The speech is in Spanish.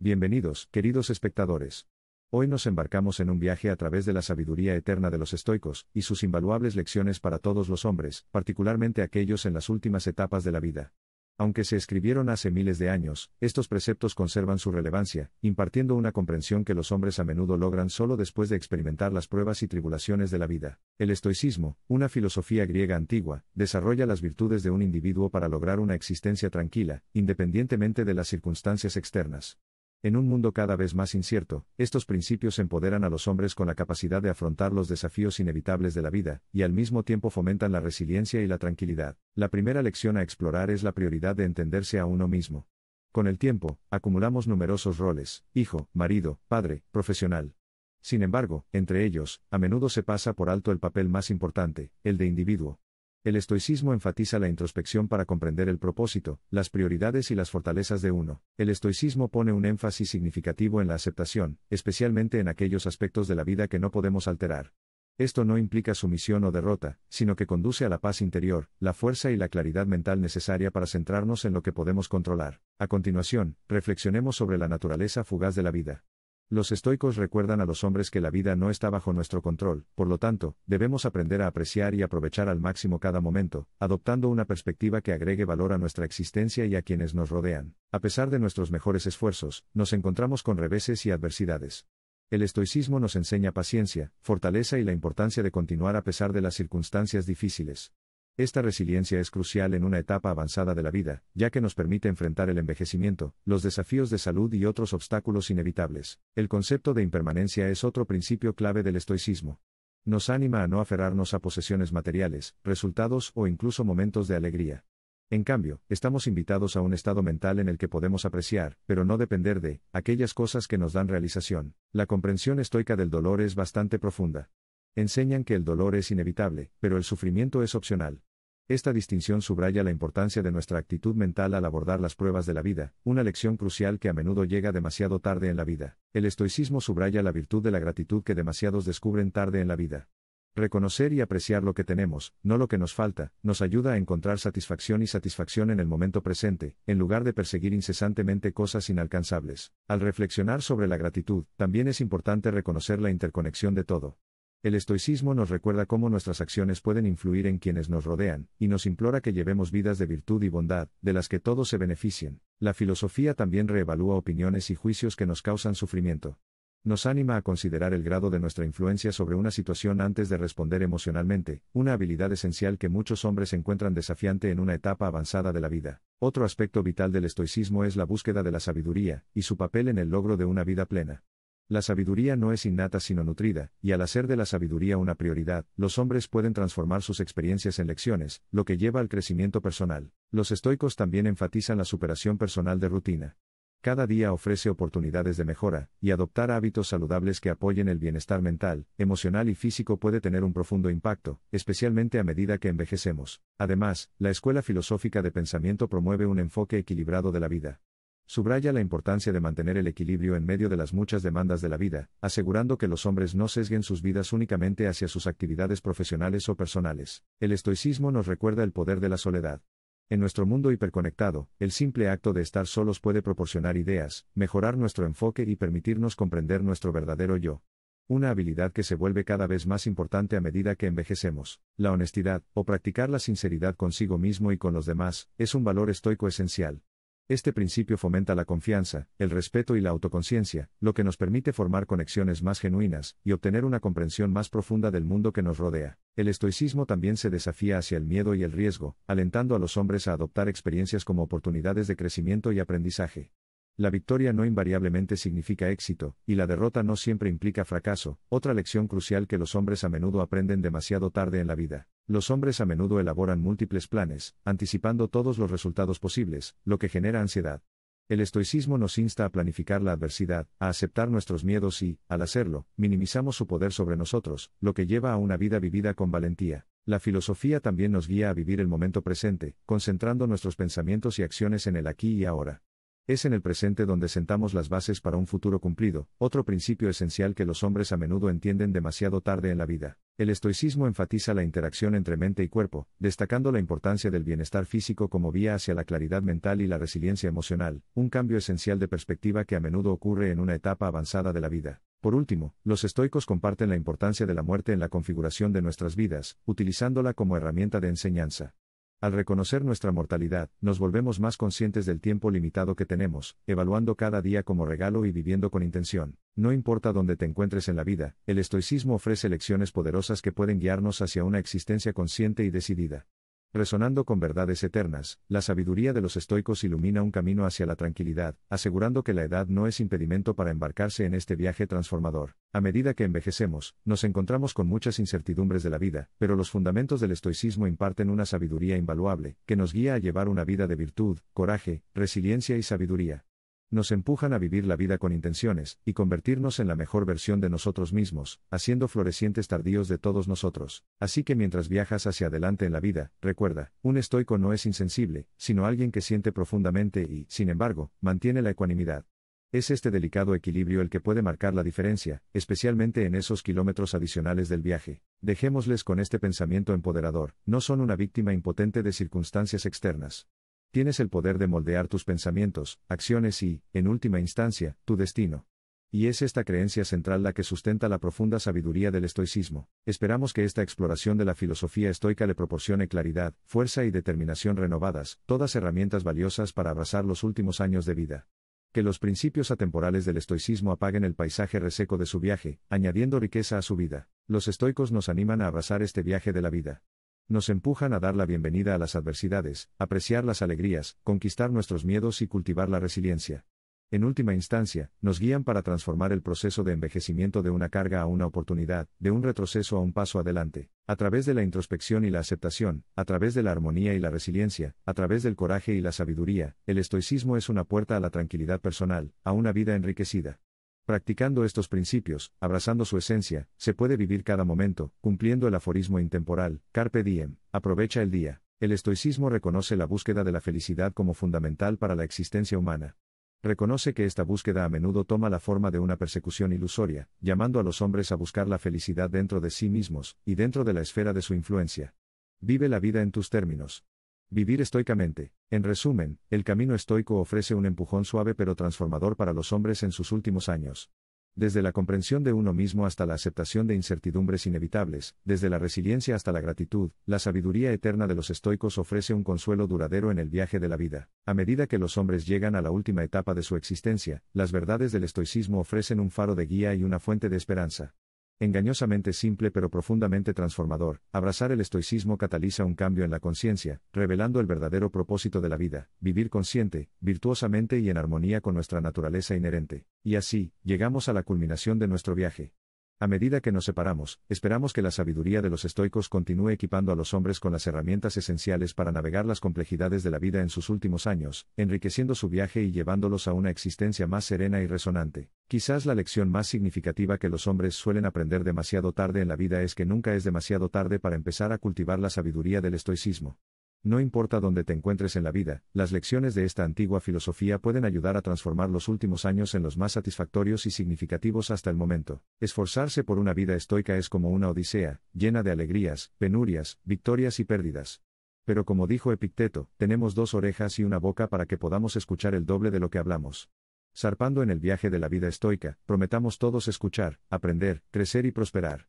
Bienvenidos, queridos espectadores. Hoy nos embarcamos en un viaje a través de la sabiduría eterna de los estoicos, y sus invaluables lecciones para todos los hombres, particularmente aquellos en las últimas etapas de la vida. Aunque se escribieron hace miles de años, estos preceptos conservan su relevancia, impartiendo una comprensión que los hombres a menudo logran solo después de experimentar las pruebas y tribulaciones de la vida. El estoicismo, una filosofía griega antigua, desarrolla las virtudes de un individuo para lograr una existencia tranquila, independientemente de las circunstancias externas. En un mundo cada vez más incierto, estos principios empoderan a los hombres con la capacidad de afrontar los desafíos inevitables de la vida, y al mismo tiempo fomentan la resiliencia y la tranquilidad. La primera lección a explorar es la prioridad de entenderse a uno mismo. Con el tiempo, acumulamos numerosos roles, hijo, marido, padre, profesional. Sin embargo, entre ellos, a menudo se pasa por alto el papel más importante, el de individuo. El estoicismo enfatiza la introspección para comprender el propósito, las prioridades y las fortalezas de uno. El estoicismo pone un énfasis significativo en la aceptación, especialmente en aquellos aspectos de la vida que no podemos alterar. Esto no implica sumisión o derrota, sino que conduce a la paz interior, la fuerza y la claridad mental necesaria para centrarnos en lo que podemos controlar. A continuación, reflexionemos sobre la naturaleza fugaz de la vida. Los estoicos recuerdan a los hombres que la vida no está bajo nuestro control, por lo tanto, debemos aprender a apreciar y aprovechar al máximo cada momento, adoptando una perspectiva que agregue valor a nuestra existencia y a quienes nos rodean. A pesar de nuestros mejores esfuerzos, nos encontramos con reveses y adversidades. El estoicismo nos enseña paciencia, fortaleza y la importancia de continuar a pesar de las circunstancias difíciles. Esta resiliencia es crucial en una etapa avanzada de la vida, ya que nos permite enfrentar el envejecimiento, los desafíos de salud y otros obstáculos inevitables. El concepto de impermanencia es otro principio clave del estoicismo. Nos anima a no aferrarnos a posesiones materiales, resultados o incluso momentos de alegría. En cambio, estamos invitados a un estado mental en el que podemos apreciar, pero no depender de, aquellas cosas que nos dan realización. La comprensión estoica del dolor es bastante profunda. Enseñan que el dolor es inevitable, pero el sufrimiento es opcional. Esta distinción subraya la importancia de nuestra actitud mental al abordar las pruebas de la vida, una lección crucial que a menudo llega demasiado tarde en la vida. El estoicismo subraya la virtud de la gratitud que demasiados descubren tarde en la vida. Reconocer y apreciar lo que tenemos, no lo que nos falta, nos ayuda a encontrar satisfacción y satisfacción en el momento presente, en lugar de perseguir incesantemente cosas inalcanzables. Al reflexionar sobre la gratitud, también es importante reconocer la interconexión de todo. El estoicismo nos recuerda cómo nuestras acciones pueden influir en quienes nos rodean, y nos implora que llevemos vidas de virtud y bondad, de las que todos se beneficien. La filosofía también reevalúa opiniones y juicios que nos causan sufrimiento. Nos anima a considerar el grado de nuestra influencia sobre una situación antes de responder emocionalmente, una habilidad esencial que muchos hombres encuentran desafiante en una etapa avanzada de la vida. Otro aspecto vital del estoicismo es la búsqueda de la sabiduría, y su papel en el logro de una vida plena. La sabiduría no es innata sino nutrida, y al hacer de la sabiduría una prioridad, los hombres pueden transformar sus experiencias en lecciones, lo que lleva al crecimiento personal. Los estoicos también enfatizan la superación personal de rutina. Cada día ofrece oportunidades de mejora, y adoptar hábitos saludables que apoyen el bienestar mental, emocional y físico puede tener un profundo impacto, especialmente a medida que envejecemos. Además, la escuela filosófica de pensamiento promueve un enfoque equilibrado de la vida subraya la importancia de mantener el equilibrio en medio de las muchas demandas de la vida, asegurando que los hombres no sesguen sus vidas únicamente hacia sus actividades profesionales o personales. El estoicismo nos recuerda el poder de la soledad. En nuestro mundo hiperconectado, el simple acto de estar solos puede proporcionar ideas, mejorar nuestro enfoque y permitirnos comprender nuestro verdadero yo. Una habilidad que se vuelve cada vez más importante a medida que envejecemos. La honestidad, o practicar la sinceridad consigo mismo y con los demás, es un valor estoico esencial. Este principio fomenta la confianza, el respeto y la autoconciencia, lo que nos permite formar conexiones más genuinas y obtener una comprensión más profunda del mundo que nos rodea. El estoicismo también se desafía hacia el miedo y el riesgo, alentando a los hombres a adoptar experiencias como oportunidades de crecimiento y aprendizaje. La victoria no invariablemente significa éxito, y la derrota no siempre implica fracaso, otra lección crucial que los hombres a menudo aprenden demasiado tarde en la vida. Los hombres a menudo elaboran múltiples planes, anticipando todos los resultados posibles, lo que genera ansiedad. El estoicismo nos insta a planificar la adversidad, a aceptar nuestros miedos y, al hacerlo, minimizamos su poder sobre nosotros, lo que lleva a una vida vivida con valentía. La filosofía también nos guía a vivir el momento presente, concentrando nuestros pensamientos y acciones en el aquí y ahora. Es en el presente donde sentamos las bases para un futuro cumplido, otro principio esencial que los hombres a menudo entienden demasiado tarde en la vida. El estoicismo enfatiza la interacción entre mente y cuerpo, destacando la importancia del bienestar físico como vía hacia la claridad mental y la resiliencia emocional, un cambio esencial de perspectiva que a menudo ocurre en una etapa avanzada de la vida. Por último, los estoicos comparten la importancia de la muerte en la configuración de nuestras vidas, utilizándola como herramienta de enseñanza. Al reconocer nuestra mortalidad, nos volvemos más conscientes del tiempo limitado que tenemos, evaluando cada día como regalo y viviendo con intención. No importa dónde te encuentres en la vida, el estoicismo ofrece lecciones poderosas que pueden guiarnos hacia una existencia consciente y decidida. Resonando con verdades eternas, la sabiduría de los estoicos ilumina un camino hacia la tranquilidad, asegurando que la edad no es impedimento para embarcarse en este viaje transformador. A medida que envejecemos, nos encontramos con muchas incertidumbres de la vida, pero los fundamentos del estoicismo imparten una sabiduría invaluable, que nos guía a llevar una vida de virtud, coraje, resiliencia y sabiduría nos empujan a vivir la vida con intenciones, y convertirnos en la mejor versión de nosotros mismos, haciendo florecientes tardíos de todos nosotros. Así que mientras viajas hacia adelante en la vida, recuerda, un estoico no es insensible, sino alguien que siente profundamente y, sin embargo, mantiene la ecuanimidad. Es este delicado equilibrio el que puede marcar la diferencia, especialmente en esos kilómetros adicionales del viaje. Dejémosles con este pensamiento empoderador, no son una víctima impotente de circunstancias externas tienes el poder de moldear tus pensamientos, acciones y, en última instancia, tu destino. Y es esta creencia central la que sustenta la profunda sabiduría del estoicismo. Esperamos que esta exploración de la filosofía estoica le proporcione claridad, fuerza y determinación renovadas, todas herramientas valiosas para abrazar los últimos años de vida. Que los principios atemporales del estoicismo apaguen el paisaje reseco de su viaje, añadiendo riqueza a su vida. Los estoicos nos animan a abrazar este viaje de la vida nos empujan a dar la bienvenida a las adversidades, apreciar las alegrías, conquistar nuestros miedos y cultivar la resiliencia. En última instancia, nos guían para transformar el proceso de envejecimiento de una carga a una oportunidad, de un retroceso a un paso adelante, a través de la introspección y la aceptación, a través de la armonía y la resiliencia, a través del coraje y la sabiduría, el estoicismo es una puerta a la tranquilidad personal, a una vida enriquecida. Practicando estos principios, abrazando su esencia, se puede vivir cada momento, cumpliendo el aforismo intemporal, carpe diem, aprovecha el día. El estoicismo reconoce la búsqueda de la felicidad como fundamental para la existencia humana. Reconoce que esta búsqueda a menudo toma la forma de una persecución ilusoria, llamando a los hombres a buscar la felicidad dentro de sí mismos, y dentro de la esfera de su influencia. Vive la vida en tus términos. Vivir estoicamente. En resumen, el camino estoico ofrece un empujón suave pero transformador para los hombres en sus últimos años. Desde la comprensión de uno mismo hasta la aceptación de incertidumbres inevitables, desde la resiliencia hasta la gratitud, la sabiduría eterna de los estoicos ofrece un consuelo duradero en el viaje de la vida. A medida que los hombres llegan a la última etapa de su existencia, las verdades del estoicismo ofrecen un faro de guía y una fuente de esperanza engañosamente simple pero profundamente transformador, abrazar el estoicismo cataliza un cambio en la conciencia, revelando el verdadero propósito de la vida, vivir consciente, virtuosamente y en armonía con nuestra naturaleza inherente. Y así, llegamos a la culminación de nuestro viaje. A medida que nos separamos, esperamos que la sabiduría de los estoicos continúe equipando a los hombres con las herramientas esenciales para navegar las complejidades de la vida en sus últimos años, enriqueciendo su viaje y llevándolos a una existencia más serena y resonante. Quizás la lección más significativa que los hombres suelen aprender demasiado tarde en la vida es que nunca es demasiado tarde para empezar a cultivar la sabiduría del estoicismo. No importa dónde te encuentres en la vida, las lecciones de esta antigua filosofía pueden ayudar a transformar los últimos años en los más satisfactorios y significativos hasta el momento. Esforzarse por una vida estoica es como una odisea, llena de alegrías, penurias, victorias y pérdidas. Pero como dijo Epicteto, tenemos dos orejas y una boca para que podamos escuchar el doble de lo que hablamos. Zarpando en el viaje de la vida estoica, prometamos todos escuchar, aprender, crecer y prosperar.